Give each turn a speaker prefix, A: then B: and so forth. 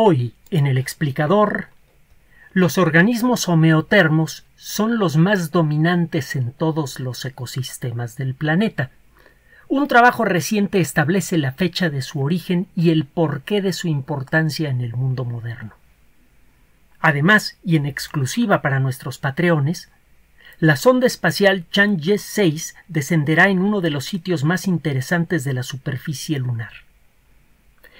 A: Hoy, en el explicador, los organismos homeotermos son los más dominantes en todos los ecosistemas del planeta. Un trabajo reciente establece la fecha de su origen y el porqué de su importancia en el mundo moderno. Además, y en exclusiva para nuestros patreones, la sonda espacial Chang'e 6 descenderá en uno de los sitios más interesantes de la superficie lunar.